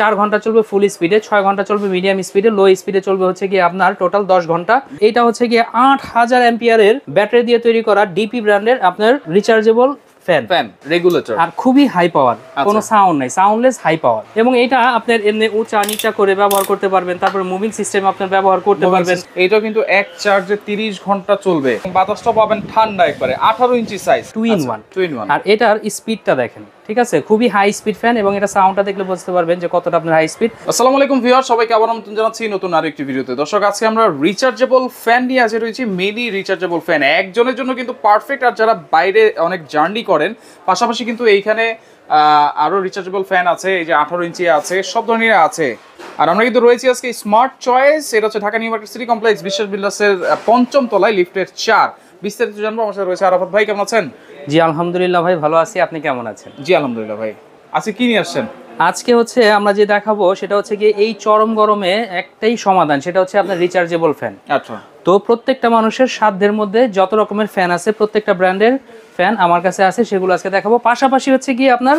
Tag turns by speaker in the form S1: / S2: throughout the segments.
S1: চার ঘন্টা চলবে ফুল স্পিডে ছয় ঘন্টা চলবে মিডিয়াম স্পিডে লো স্পিডে চলবে হচ্ছে গিয়ে আপনার টোটাল দশ ঘন্টা এটা হচ্ছে গিয়ে আট হাজার এর ব্যাটারি দিয়ে তৈরি করা ডিপি ব্র্যান্ডের আপনার রিচার্জেবল খুবই হাই পাওয়ার সাউন্ড নাই সাউন্ডলেস হাই পাওয়ার এবং এটা আপনার এমনি উঁচা নিচা করে ব্যবহার করতে পারবেন তারপর মুভিং সিস্টেম আপনার ব্যবহার করতে পারবেন কিন্তু এক ঘন্টা চলবে বাতাসটা পাবেন ঠান্ডা একবারে আঠারো inch size two in one two in one আর এটার স্পিডটা দেখেন ঠিক আছে খুবই হাই স্পিড ফ্যান এবং এটা সাউন্ডটা দেখলে বুঝতে পারবেন যে
S2: কতটা আপনার হাই স্পিড আসসালামু আলাইকুম ভিউয়ার সবাইকে আবার নতুন জানাচ্ছি নতুন আরো একটি ভিডিওতে দর্শক আজকে আমরা রিচার্জেবল ফ্যান নিয়ে আজ রয়েছি মেনি রিচার্জেবল ফ্যান একজনের জন্য কিন্তু পারফেক্ট আর যারা বাইরে অনেক জার্নি করেন পাশাপাশি কিন্তু এইখানে আরও রিচার্জেবল ফ্যান আছে এই যে আঠারো ইঞ্চি আছে সব ধরনের আছে আর আমরা কিন্তু রয়েছি আজকে স্মার্ট চয়েস এটা হচ্ছে Dhaka new market city complex Biswas বিল্ডার্সের পঞ্চম তলায় লিফটের চার বিস্তারিত জানবো আমার সাথে রয়েছে আরাফাত ভাই কেমন আছেন জি আলহামদুলিল্লাহ ভাই ভালো আছি আপনি কেমন আছেন জি আলহামদুলিল্লাহ ভাই আজকে কি নিয়ে আসছেন আজকে হচ্ছে আমরা
S1: যে দেখাবো সেটা হচ্ছে কি এই চরম গরমে একটাই সমাধান সেটা হচ্ছে আপনার রিচার্জেবল ফ্যান আচ্ছা তো প্রত্যেকটা মানুষের সাধ্যের মধ্যে যত রকমের ফ্যান আছে প্রত্যেকটা ব্র্যান্ডের ফ্যান আমার কাছে আছে সেগুলো আজকে দেখাবো পাশাপাশি হচ্ছে কি আপনার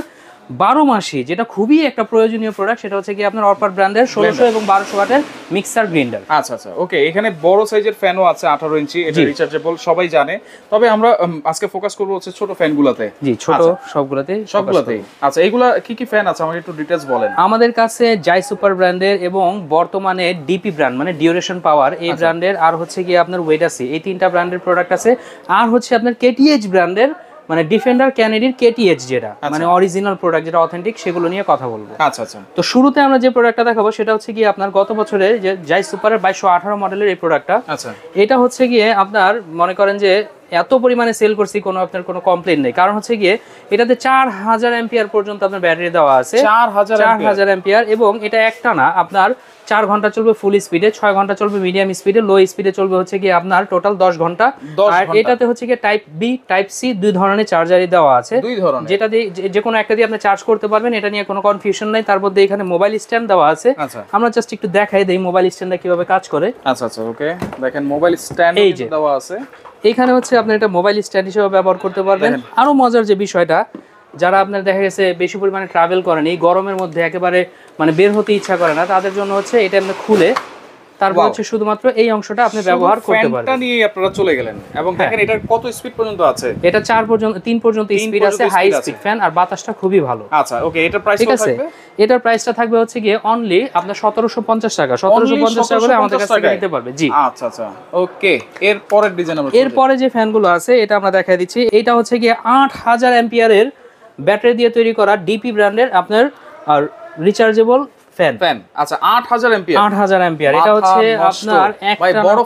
S1: বারো মাসে যেটা খুবই একটা প্রয়োজনীয় প্রোডাক্ট সেটা হচ্ছে কি আপনার অপার ব্র্যান্ডের ষোলোশো এবং
S2: বারোশো ওয়াটের মিক্সার গ্রিন্ডার আচ্ছা আচ্ছা ওকে এখানে বড় সাইজের ফ্যানও আছে আঠারো ইঞ্চি এটা রিচার্জেবল সবাই জানে তবে আমরা আজকে ফোকাস করবো হচ্ছে ছোট ফ্যানগুলোতে জি ছোট
S1: সবগুলোতে সবগুলোতে আচ্ছা,
S2: আচ্ছা এইগুলা কি কি ফ্যান আছে আমাকে একটু ডিটেলস বলেন আমাদের
S1: কাছে জাই সুপার ব্র্যান্ডের এবং বর্তমানে ডিপি ব্র্যান্ড মানে ডিউরেশন পাওয়ার এই ব্র্যান্ডের আচ্ছা। আর হচ্ছে কি আপনার ওয়েটাসি এই তিনটা ব্র্যান্ডের প্রোডাক্ট আছে আর হচ্ছে আপনার কেটিএইচ ব্র্যান্ডের মানে ডিফেন্ডার ক্যানেডির কেটিএচ যেটা আচ্ছা। মানে অরিজিনাল প্রোডাক্ট যেটা অথেন্টিক সেগুলো নিয়ে কথা বলবো আচ্ছা আচ্ছা তো শুরুতে আমরা যে প্রোডাক্টটা দেখাবো সেটা হচ্ছে গিয়ে আপনার গত বছরে যে জাই সুপারের বাইশশো আঠারো মডেলের এই প্রোডাক্টটা আচ্ছা এটা হচ্ছে গিয়ে আপনার মনে করেন যে এত পরিমাণে সেল করছি কোনো আপনার কোনো কমপ্লেন নেই কারণ হচ্ছে গিয়ে এটাতে চার হাজার অ্যাম্পিয়ার পর্যন্ত আপনার ব্যাটারি দেওয়া আছে চার হাজার চার হাজার অ্যাম্পিয়ার এবং এটা একটা না আপনার চার ঘন্টা চলবে ফুল স্পিডে ছয় ঘন্টা চলবে মিডিয়াম স্পিডে লো স্পিডে চলবে হচ্ছে গিয়ে আপনার টোটাল দশ ঘন্টা আর এটাতে হচ্ছে গিয়ে টাইপ বি টাইপ সি দুই ধরনের চার্জারই দেওয়া আছে দুই ধরনের যেটা দিয়ে যে কোনো একটা দিয়ে আপনি চার্জ করতে পারবেন এটা নিয়ে কোনো কনফিউশন নাই তার মধ্যে এখানে মোবাইল স্ট্যান্ড দেওয়া আছে আচ্ছা। আমরা জাস্ট একটু দেখাই দেই মোবাইল স্ট্যান্ডটা কিভাবে কাজ করে আচ্ছা আচ্ছা ওকে দেখেন মোবাইল স্ট্যান্ড দেওয়া আছে এখানে হচ্ছে আপনার এটা মোবাইল স্ট্যান্ড হিসেবে ব্যবহার করতে পারবেন আরও মজার যে বিষয়টা যারা আপনার দেখা গেছে বেশি পরিমাণে ট্রাভেল করেন এই গরমের মধ্যে একেবারে মানে বের হতে ইচ্ছা করে না তাদের জন্য হচ্ছে এটা আপনি খুলে তারপর হচ্ছে শুধুমাত্র এই অংশটা আপনি ব্যবহার করতে পারবেন ফ্যানটা
S2: নিয়ে আপনারা চলে গেলেন এবং হ্যাঁ। দেখেন এটার কত স্পিড পর্যন্ত আছে
S1: এটা 4 পর্যন্ত 3 পর্যন্ত স্পিড আছে হাই স্পিড ফ্যান আর বাতাসটা খুবই ভালো আচ্ছা ওকে এটা প্রাইস কত থাকবে এটার প্রাইসটা থাকবে
S2: হচ্ছে গিয়ে অনলি আপনার 1750 টাকা 1750 টাকা করে আমাদের কাছে নিতে পারবে জি আচ্ছা আচ্ছা ওকে এর পরের ডিজাইন আমরা এর
S1: পরে যে ফ্যানগুলো আছে এটা আমরা দেখাই দিচ্ছি এটা হচ্ছে গিয়ে 8000 অ্যাম্পিয়ারের ব্যাটারি দিয়ে তৈরি করা ডিপি ব্র্যান্ডের আপনার আর রিচার্জেবল ফ্যান ফ্যান আচ্ছা 8000 8000 এটা হচ্ছে আপনার ভাই বড় তো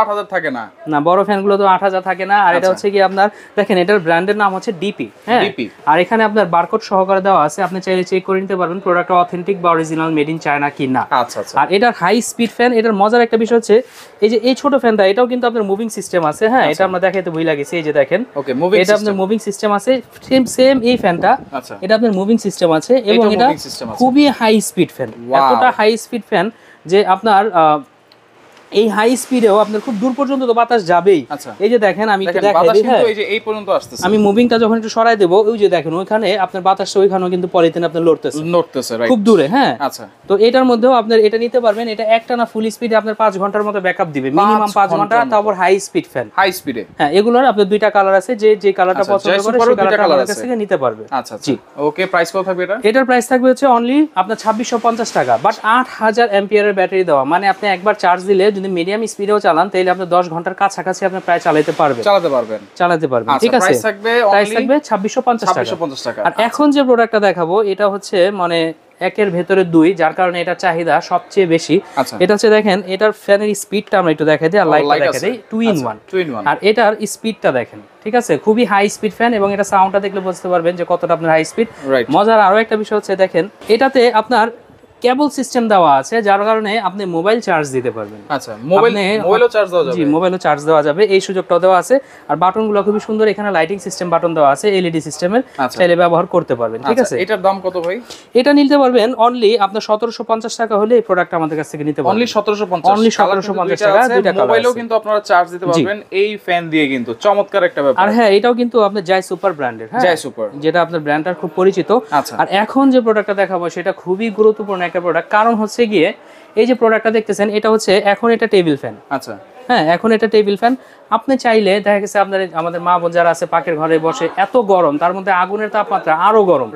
S2: 8000 থাকে না
S1: না বড় তো 8000 থাকে না আর এটা আচ্ছা। হচ্ছে কি আপনার দেখেন এটার ব্র্যান্ডের নাম হচ্ছে ডিপি হ্যাঁ আর এখানে আপনার বারকোড সহকারে দেওয়া আছে আপনি চাইলে চেক করে নিতে পারবেন প্রোডাক্ট অথেন্টিক বা অরিজিনাল মেড ইন চায়না আচ্ছা আর এটার হাই স্পিড ফ্যান এটার মজার একটা বিষয় হচ্ছে এই যে এই ছোট ফ্যানটা এটাও কিন্তু আপনার মুভিং সিস্টেম আছে হ্যাঁ আচ্ছা। এটা আমরা দেখাইতে ভুল লাগেছে এই যে দেখেন ওকে মুভিং এটা আপনার মুভিং সিস্টেম আছে সেম সেম এই ফ্যানটা আচ্ছা। এটা আপনার মুভিং সিস্টেম আছে এবং এটা খুবই হাই স্পিড
S2: ফ্যান এতটা
S1: হাই স্পিড ফ্যান যে আপনার এই হাই স্পিডেও আপনার খুব দূর পর্যন্ত তো বাতাস যাবেই আচ্ছা। এই যে দেখেন আমি হ্যাঁ।
S2: এই পর্যন্ত আসতেছে আমি
S1: মুভিংটা যখন একটু সরাই দেবো ওই যে দেখেন ওইখানে আপনার বাতাসটা ওইখানেও কিন্তু পলিথিন আপনার লড়তেছে লড়তেছে খুব দূরে হ্যাঁ আচ্ছা তো এটার মধ্যেও আপনার এটা নিতে পারবেন এটা একটা না ফুল স্পিডে আপনার পাঁচ ঘন্টার মতো ব্যাকআপ দিবে মিনিমাম পাঁচ ঘন্টা তারপর হাই স্পিড ফ্যান হাই স্পিডে হ্যাঁ এগুলোর আপনার দুইটা কালার আছে যে যে কালারটা আচ্ছা, পছন্দ করে সেই কালারটা আপনার কাছ থেকে নিতে পারবে আচ্ছা, আচ্ছা। জি ওকে প্রাইস কত থাকবে এটা এটার প্রাইস থাকবে হচ্ছে অনলি আপনার 2650 টাকা বাট 8000 অ্যাম্পিয়ারের ব্যাটারি দেওয়া মানে আপনি একবার চার্জ দিলে যদি মিডিয়াম স্পিডেও চালান তাহলে আপনি 10 ঘন্টার কাছাকাছি আপনি প্রায় চালাতে পারবেন চালাতে পারবেন চালাতে পারবেন আচ্ছা, ঠিক আছে প্রাইস থাকবে প্রাইস থাকবে 2650 টাকা 2650 টাকা আর এখন যে প্রোডাক্টটা দেখাবো এটা হচ্ছে মানে একের ভেতরে দুই যার কারণে এটা চাহিদা সবচেয়ে বেশি আচ্ছা। এটা হচ্ছে দেখেন এটার ফ্যানের স্পিডটা আমরা একটু দেখাই দিই আর লাইটটা oh, দেখাই দিই টু ইন ওয়ান আর এটার স্পিডটা দেখেন ঠিক আছে খুবই হাই স্পিড ফ্যান এবং এটা সাউন্ডটা দেখলে বুঝতে পারবেন যে কতটা আপনার হাই স্পিড মজার আরো একটা বিষয় হচ্ছে দেখেন এটাতে আপনার কেবল সিস্টেম দেওয়া আছে যার কারণে আপনি মোবাইল চার্জ দিতে পারবেন আচ্ছা মোবাইল মোবাইলও চার্জ দেওয়া যাবে জি মোবাইলও চার্জ দেওয়া যাবে এই সুযোগটাও দেওয়া আছে আর বাটনগুলো খুবই সুন্দর এখানে লাইটিং সিস্টেম বাটন দেওয়া আছে e এলইডি সিস্টেমের আচ্ছা। চাইলে ব্যবহার করতে পারবেন ঠিক আচ্ছা, আছে এটার দাম কত ভাই এটা নিতে পারবেন অনলি আপনার 1750 টাকা হলে এই প্রোডাক্ট আমাদের কাছ থেকে নিতে পারবেন অনলি 1750 অনলি 1750 টাকা দুইটা কালার মোবাইলও কিন্তু
S2: আপনারা চার্জ দিতে পারবেন এই ফ্যান দিয়ে কিন্তু চমৎকার একটা ব্যাপার আর হ্যাঁ এটাও কিন্তু আপনার জাই সুপার ব্র্যান্ডের
S1: হ্যাঁ জাই সুপার যেটা আপনার ব্র্যান্ডটার খুব পরিচিত আচ্ছা। আর এখন যে প্রোডাক্টটা দেখাবো সেটা খুবই গুরুত্বপূর্ণ একটা প্রোডাক্ট কারণ হচ্ছে গিয়ে এই যে প্রোডাক্টটা দেখতেছেন এটা হচ্ছে এখন এটা টেবিল ফ্যান আচ্ছা হ্যাঁ এখন এটা টেবিল ফ্যান আপনি চাইলে দেখা গেছে আপনার আমাদের মা বোন যারা আছে পাকের ঘরে বসে এত গরম তার মধ্যে আগুনের তাপমাত্রা আরো গরম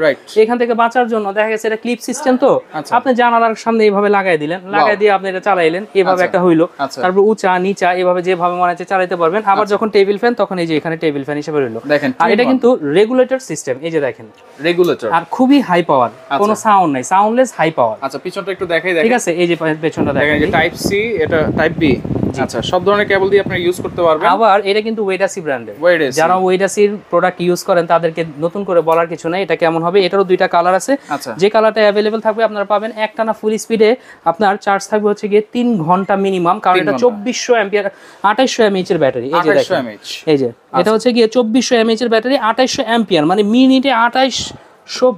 S1: এখান থেকে বাঁচার জন্য দেখা গেছে এটা ক্লিপ সিস্টেম তো আচ্ছা। আপনি জানালার সামনে এইভাবে লাগাই দিলেন লাগাই দিয়ে আপনি এটা চালাইলেন এভাবে আচ্ছা। একটা হইলো আচ্ছা। তারপর উঁচা নিচা এভাবে যেভাবে মনে হচ্ছে চালাইতে পারবেন আবার যখন টেবিল ফ্যান তখন এই যে এখানে টেবিল ফ্যান হিসেবে রইলো আর এটা কিন্তু রেগুলেটর সিস্টেম এই যে দেখেন রেগুলেটর আর খুবই হাই পাওয়ার কোনো সাউন্ড নাই সাউন্ডলেস হাই পাওয়ার আচ্ছা পিছনটা একটু দেখাই দেখেন ঠিক আছে এই যে পেছনটা দেখেন টাইপ সি এটা টাইপ বি আচ্ছা সব ধরনের
S2: কেবল দিয়ে আপনারা ইউজ করতে পারবেন
S1: আবার এটা কিন্তু ওয়েডাসি ব্র্যান্ডের যারা ওয়েডাসির প্রোডাক্ট ইউজ করেন তাদেরকে নতুন করে বলার কিছু নাই এটা কেমন হবে এটারও দুইটা কালার আছে আচ্ছা। যে কালারটা অ্যাভেলেবেল থাকবে আপনারা পাবেন একটানা ফুল স্পিডে আপনার চার্জ থাকবে হচ্ছে গিয়ে তিন ঘন্টা মিনিমাম কারণ এটা চব্বিশশো অ্যাম্পিয়ার আঠাইশশো এমএইচ এর ব্যাটারি এই যে এই যে এটা আচ্ছা। হচ্ছে গিয়ে চব্বিশশো এমএইচ এর ব্যাটারি আঠাইশশো অ্যাম্পিয়ার মানে মিনিটে আঠাইশ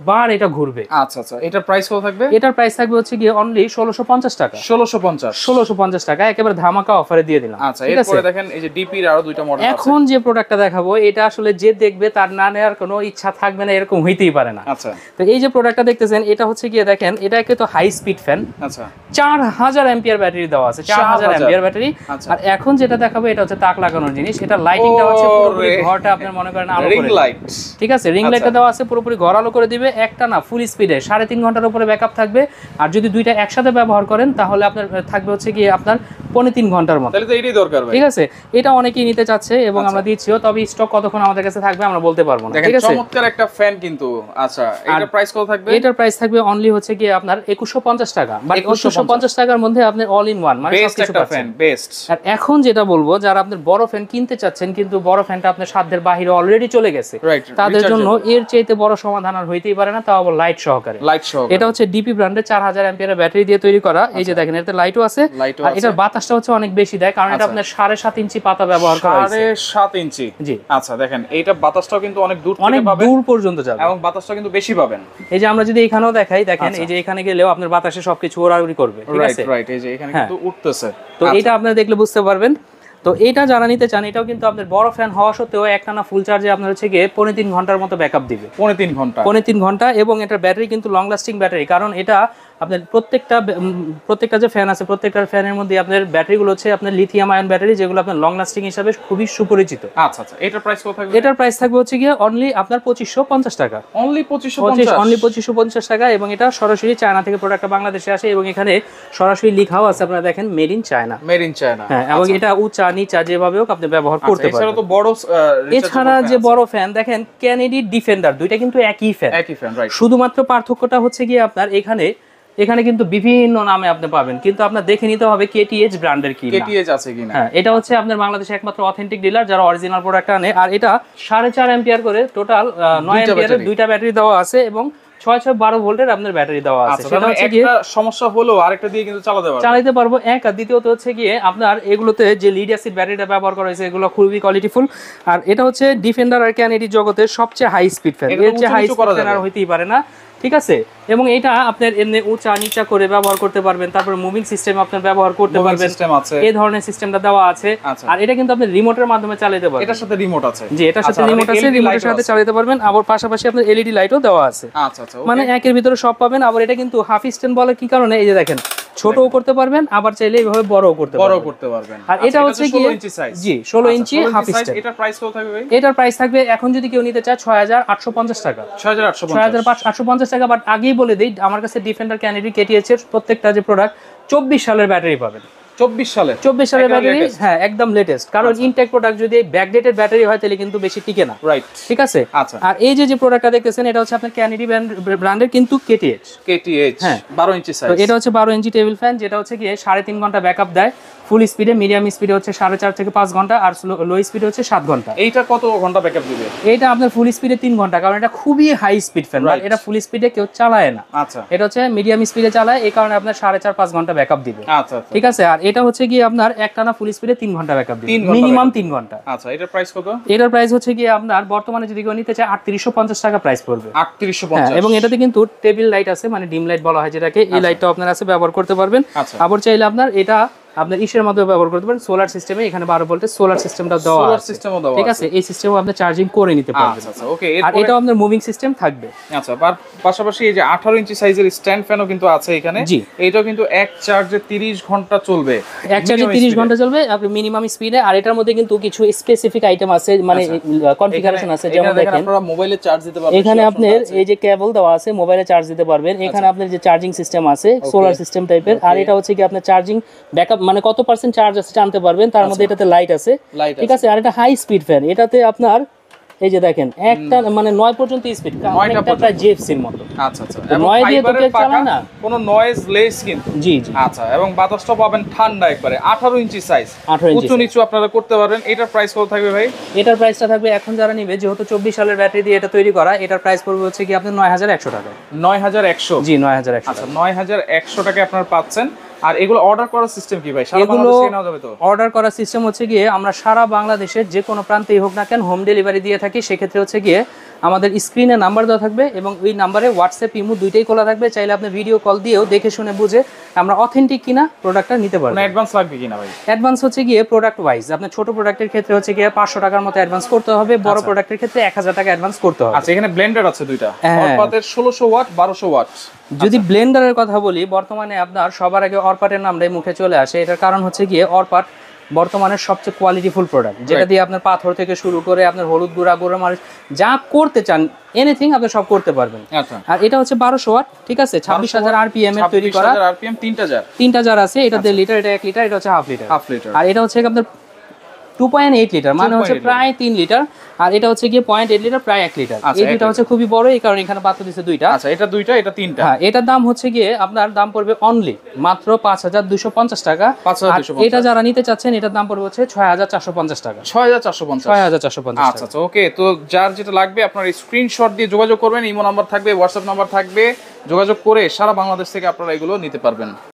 S1: বার এটা ঘুরবে আচ্ছা আচ্ছা এটার প্রাইস কত থাকবে এটার প্রাইস থাকবে হচ্ছে গিয়ে অনলি 1650 টাকা 1650 1650 টাকা একেবারে ধামাকা অফারে দিয়ে দিলাম আচ্ছা এরপরে দেখেন
S2: এই যে ডিপি এর আরো দুইটা মডেল আছে এখন
S1: যে প্রোডাক্টটা দেখাবো এটা আসলে যে দেখবে তার না নেওয়ার কোনো ইচ্ছা থাকবে না এরকম
S2: হইতেই পারে না আচ্ছা
S1: তো এই যে প্রোডাক্টটা দেখতেছেন এটা হচ্ছে গিয়ে দেখেন এটা একে তো হাই স্পিড ফ্যান আচ্ছা 4000 ব্যাটারি দেওয়া আছে 4000 एंपিয়ার ব্যাটারি আর এখন যেটা দেখাবো এটা হচ্ছে তাক লাগানোর জিনিস এটা লাইটিং দেওয়া আছে পুরোপুরি ঘরটা আপনার মনে করেন আলো করে ঠিক আছে রিং লাইটটা আচ্ছা। দেওয়া আছে পুরোপুরি ঘর আলো করে দিবে একটা না ফুল স্পিডে সাড়ে তিন ঘন্টার উপরে ব্যাকআপ থাকবে আর যদি দুইটা একসাথে ব্যবহার করেন তাহলে আপনার থাকবে হচ্ছে কি আপনার পৌনে তিন ঘন্টার মতো
S2: এটাই দরকার ঠিক আছে
S1: এটা অনেকেই নিতে চাচ্ছে এবং আচ্ছা। আমরা দিচ্ছিও তবে স্টক কতক্ষণ আমাদের কাছে থাকবে আমরা বলতে পারবো না ঠিক আছে চমৎকার
S2: একটা ফ্যান কিন্তু আচ্ছা এটার প্রাইস কত থাকবে এটার
S1: প্রাইস থাকবে অনলি হচ্ছে কি আপনার 2150 টাকা বাট 2150 টাকার মধ্যে আপনি অল ইন ওয়ান মানে সবকিছু পাচ্ছেন বেস্ট আর এখন যেটা বলবো যারা আপনি বড় ফ্যান কিনতে চাচ্ছেন কিন্তু বড় ফ্যানটা আপনার সাধ্যের বাইরে অলরেডি চলে গেছে তাদের জন্য এর চাইতে বড় সমাধান আর হইতেই পারে না তাও আবার লাইট সহকারে লাইট সহকারে এটা হচ্ছে ডিপি ব্র্যান্ডের 4000 অ্যাম্পিয়ারের ব্যাটারি দিয়ে তৈরি করা এই যে আচ্ছা। দেখেন এতে লাইটও আছে আর এটার বাতাস কাজটা হচ্ছে অনেক বেশি দেয় কারণ এটা আচ্ছা। আপনার 7.5 ইঞ্চি পাতা ব্যবহার করা হয়েছে
S2: 7.5 ইঞ্চি জি আচ্ছা দেখেন এইটা বাতাসটাও কিন্তু অনেক দূর অনেক দূর
S1: পর্যন্ত যাবে এবং
S2: বাতাসটা কিন্তু বেশি পাবেন এই যে আমরা যদি এখানেও দেখাই দেখেন আচ্ছা। এই যে এখানে গেলেও আপনার
S1: বাতাসে সবকিছু ওড়াউড়ি করবে ঠিক আছে রাইট এই যে এখানে হ্যাঁ। কিন্তু উঠতেছে তো আচ্ছা। এটা আপনারা দেখলে বুঝতে পারবেন তো এটা জানা নিতে চান এটাও কিন্তু আপনার বড় ফ্যান হওয়া সত্ত্বেও একটানা ফুল চার্জে আপনার হচ্ছে গিয়ে পৌনে তিন ঘন্টার মতো ব্যাকআপ দিবে পৌনে তিন ঘন্টা পৌনে তিন ঘন্টা এবং এটার ব্যাটারি কিন্তু লং লাস্টিং ব্যাটারি কারণ এটা আপনার প্রত্যেকটা প্রত্যেকটা যে ফ্যান আছে প্রত্যেকটা ফ্যানের মধ্যে আপনার ব্যাটারিগুলো হচ্ছে আপনার লিথিয়াম আয়ন ব্যাটারি যেগুলো আপনার লং লাস্টিং হিসাবে খুবই সুপরিচিত আচ্ছা আচ্ছা এটার প্রাইস কত থাকবে এটার প্রাইস থাকবে হচ্ছে গিয়ে অনলি আপনার পঁচিশশো পঞ্চাশ টাকা অনলি পঁচিশশো অনলি পঁচিশশো পঞ্চাশ টাকা এবং এটা সরাসরি চায়না থেকে প্রোডাক্টটা বাংলাদেশে আসে এবং এখানে সরাসরি লিখাও আছে আপনারা দেখেন made in China made in China হ্যাঁ এবং আচ্ছা। এটা উচা নিচা যেভাবে হোক আপনি ব্যবহার আচ্ছা, করতে পারেন তো বড় এছাড়া যে বড় ফ্যান দেখেন ক্যানেডি ডিফেন্ডার দুইটা কিন্তু একই ফ্যান একই ফ্যান রাইট শুধুমাত্র পার্থক্যটা হচ্ছে গিয়ে আপনার এখানে এখানে কিন্তু বিভিন্ন নামে আপনি পাবেন কিন্তু আপনার দেখে নিতে হবে কেটিএচ ব্র্যান্ডের কি কেটিএচ আছে কিনা হ্যাঁ এটা হচ্ছে আপনার বাংলাদেশে একমাত্র অথেন্টিক ডিলার যারা অরিজিনাল প্রোডাক্ট আনে আর এটা সাড়ে চার করে টোটাল নয় অ্যাম্পিয়ারের দুইটা ব্যাটারি দেওয়া আছে এবং ছয় ছয় বারো ভোল্টের আপনার ব্যাটারি দেওয়া আছে আচ্ছা, সেটা হচ্ছে গিয়ে
S2: সমস্যা হলো আরেকটা দিয়ে কিন্তু চালাতে পারবো চালাতে
S1: পারবো এক আর দ্বিতীয়ত হচ্ছে গিয়ে আপনার এগুলোতে যে লিড অ্যাসিড ব্যাটারিটা ব্যবহার করা হয়েছে এগুলো খুবই কোয়ালিটিফুল আর এটা হচ্ছে ডিফেন্ডার আর ক্যানেডি জগতের সবচেয়ে হাই স্পিড ফ্যান এর চেয়ে হাই স্পিড ফ্যান আর হইতেই পারে না ঠিক আছে এবং এটা আপনার এমনি উঁচা নিচা করে ব্যবহার করতে পারবেন তারপরে মুভিং সিস্টেম আপনার ব্যবহার করতে পারবেন এই ধরনের সিস্টেমটা দেওয়া আছে আচ্ছা। আর এটা কিন্তু আপনি রিমোটের মাধ্যমে চালাতে পারবেন এটার সাথে রিমোট আছে জি এটার সাথে রিমোট আচ্ছা, আছে রিমোটের সাথে চালাতে পারবেন আবার পাশাপাশি আপনার এলইডি লাইটও দেওয়া আছে আচ্ছা আচ্ছা মানে একের ভিতরে সব পাবেন আবার এটা কিন্তু হাফ স্ট্যান্ড বলে কি কারণে এই যে দেখেন ছোট করতে পারবেন আবার চাইলে এইভাবে বড় করতে বড় করতে পারবেন আর আচ্ছা, এটা হচ্ছে কি জি 16 আচ্ছা, ইঞ্চি হাফ স্টেপ এটার
S2: প্রাইস কত থাকবে ভাই
S1: এটার প্রাইস থাকবে এখন যদি কেউ নিতে চায় 6850 টাকা 6850 টাকা বাট আগেই বলে দেই আমার কাছে ডিফেন্ডার ক্যানেডি কেটিএস এর প্রত্যেকটা যে প্রোডাক্ট 24 সালের ব্যাটারি পাবেন পাঁচ ঘন্টা আর লো স্পিডে হচ্ছে সাত ঘন্টা এইটা কত ঘন্টা ব্যাকআপ দিবে এটা আপনার ফুল স্পিডে তিন ঘন্টা কারণ এটা খুবই হাই স্পিড ফ্যান এটা ফুল স্পিডে কেউ চালায় না আচ্ছা এটা হচ্ছে মিডিয়াম স্পিডে চালায় এই কারণে আপনার সাড়ে চার পাঁচ ঘন্টা ব্যাকআপ দিবে আচ্ছা, আচ্ছা। ঠিক আছে আর এটা হচ্ছে গিয়ে আপনার একটানা ফুল স্পিডে তিন ঘন্টা ব্যাকআপ দিবে মিনিমাম তিন ঘন্টা
S2: আচ্ছা এটার প্রাইস কত
S1: এটার প্রাইস হচ্ছে গিয়ে আপনার বর্তমানে যদি কেউ নিতে চায় আটত্রিশশো পঞ্চাশ টাকা প্রাইস পড়বে আটত্রিশশো হ্যাঁ, এবং এটাতে কিন্তু টেবিল লাইট আছে মানে ডিম লাইট বলা হয় যেটাকে এই লাইটটা আচ্ছা। আপনার আছে ব্যবহার করতে পারবেন আচ্ছা। আবার চাইলে আপনার এটা আপনার ইসের মাধ্যমে ব্যবহার করতে পারেন সোলার সিস্টেমে এখানে বারো ভোল্টের সোলার সিস্টেমটা দেওয়া সোলার সিস্টেমও দেওয়া ঠিক আছে এই সিস্টেমও আপনি চার্জিং করে নিতে আচ্ছা, পারবেন আচ্ছা ওকে আর এটাও আপনার মুভিং সিস্টেম থাকবে
S2: আচ্ছা পাশাপাশি এই যে 18 ইঞ্চি সাইজের স্ট্যান্ড ফ্যানও কিন্তু আছে এখানে জি এটাও কিন্তু এক চার্জে 30 ঘন্টা চলবে এক চার্জে 30 ঘন্টা
S1: চলবে আপনি মিনিমাম স্পিডে আর এটার মধ্যে কিন্তু কিছু স্পেসিফিক আইটেম আছে মানে কনফিগারেশন আচ্ছা। আছে যেমন দেখেন আপনারা
S2: মোবাইলে চার্জ দিতে পারবেন এখানে আপনার
S1: এই যে কেবল দেওয়া আছে মোবাইলে চার্জ দিতে পারবেন আচ্ছা। এখানে আপনার যে চার্জিং সিস্টেম আছে সোলার সিস্টেম টাইপের আর এটা হচ্ছে কি আপনার চার্জিং ব্যাকআপ মানে কত পার্সেন্ট চার্জ আছে জানতে পারবেন তার আচ্ছা। মধ্যে এটাতে লাইট আছে ঠিক আছে আর এটা হাই স্পিড ফ্যান এটাতে আপনার এই যে দেখেন একটা মানে নয় পর্যন্ত স্পিড অনেকটা প্রায় জিএফসির মতো আচ্ছা আচ্ছা নয় দিয়ে তো কেউ চালায় না
S2: কোনো নয়েজ লেস কিন্তু জি জি আচ্ছা এবং বাতাসটা পাবেন ঠান্ডা একবারে 18 ইঞ্চি সাইজ 18 ইঞ্চি উঁচু নিচু আপনারা করতে পারবেন এটার প্রাইস কত থাকবে ভাই
S1: এটার প্রাইসটা থাকবে এখন যারা নেবে যেহেতু 24 সালের ব্যাটারি দিয়ে এটা তৈরি
S2: করা এটার প্রাইস পড়বে হচ্ছে কি আপনার 9100 টাকা 9100 জি 9100 আচ্ছা 9100 টাকা আপনারা পাচ্ছেন আর এগুলো অর্ডার করার সিস্টেম কি ভাই এগুলো
S1: অর্ডার করার সিস্টেম হচ্ছে গিয়ে আমরা সারা বাংলাদেশের যে কোনো প্রান্তেই হোক না কেন হোম ডেলিভারি দিয়ে থাকি সেক্ষেত্রে হচ্ছে গিয়ে আমাদের স্ক্রিনে নাম্বার দেওয়া থাকবে এবং ওই নাম্বারে হোয়াটসঅ্যাপ দুইটাই খোলা থাকবে চাইলে আপনি ভিডিও কল দিয়েও দেখে শুনে বুঝে আমরা অথেন্টিক কিনা প্রোডাক্টটা নিতে পারবো
S2: অ্যাডভান্স লাগবে কিনা ভাই
S1: অ্যাডভান্স হচ্ছে গিয়ে প্রোডাক্ট ওয়াইজ ছোট প্রোডাক্টের ক্ষেত্রে হচ্ছে গিয়ে পাঁচশো টাকার মতো অ্যাডভান্স করতে হবে বড় প্রোডাক্টের আচ্ছা। ক্ষেত্রে এক হাজার টাকা অ্যাডভান্স করতে হবে আচ্ছা এখানে ব্লেন্ডার আছে দুইটা হ্যাঁ। ষোলোশো ওয়াট বারোশো ওয়াট যদি ব্লেন্ডারের আচ্ছা। কথা বলি বর্তমানে আপনার সবার আগে অরপাটের নামটাই মুখে চলে আসে এটার কারণ হচ্ছে গিয়ে অরপাট বর্তমানে সবচেয়ে কোয়ালিটিফুল প্রোডাক্ট যেটা দিয়ে আপনার পাথর থেকে শুরু করে আপনার হলুদ গুঁড়া গুঁড়া মারিচ যা করতে চান এনিথিং আপনি সব করতে পারবেন আচ্ছা। আর এটা হচ্ছে বারোশো ওয়াট ঠিক আছে ছাব্বিশ হাজার আরপিএম এর তৈরি করা তিনটা যার তিনটা যার আছে এটা আচ্ছা। দেড় লিটার এটা এক লিটার এটা হচ্ছে হাফ লিটার হাফ লিটার আর এটা হচ্ছে আপনার টু পয়েন্ট এইট লিটার মানে হচ্ছে প্রায় তিন লিটার আর এটা হচ্ছে গিয়ে পয়েন্ট এইট লিটার প্রায় এক লিটার আচ্ছা, এই হচ্ছে খুবই বড় এই কারণে এখানে দিচ্ছে দুইটা আচ্ছা এটা দুইটা এটা তিনটা হ্যাঁ এটার দাম হচ্ছে গিয়ে আপনার দাম পড়বে অনলি মাত্র পাঁচ হাজার দুশো পঞ্চাশ টাকা এটা যারা নিতে চাচ্ছেন এটার দাম পড়বে হচ্ছে ছয়
S2: হাজার চারশো পঞ্চাশ টাকা ছয় হাজার চারশো পঞ্চাশ ছয় হাজার চারশো পঞ্চাশ আচ্ছা ওকে আচ্ছা, তো যার যেটা লাগবে আপনার স্ক্রিনশট দিয়ে যোগাযোগ করবেন ইমো নাম্বার থাকবে হোয়াটসঅ্যাপ নাম্বার থাকবে যোগাযোগ করে সারা বাংলাদেশ থেকে আপনারা এগুলো নিতে পারবেন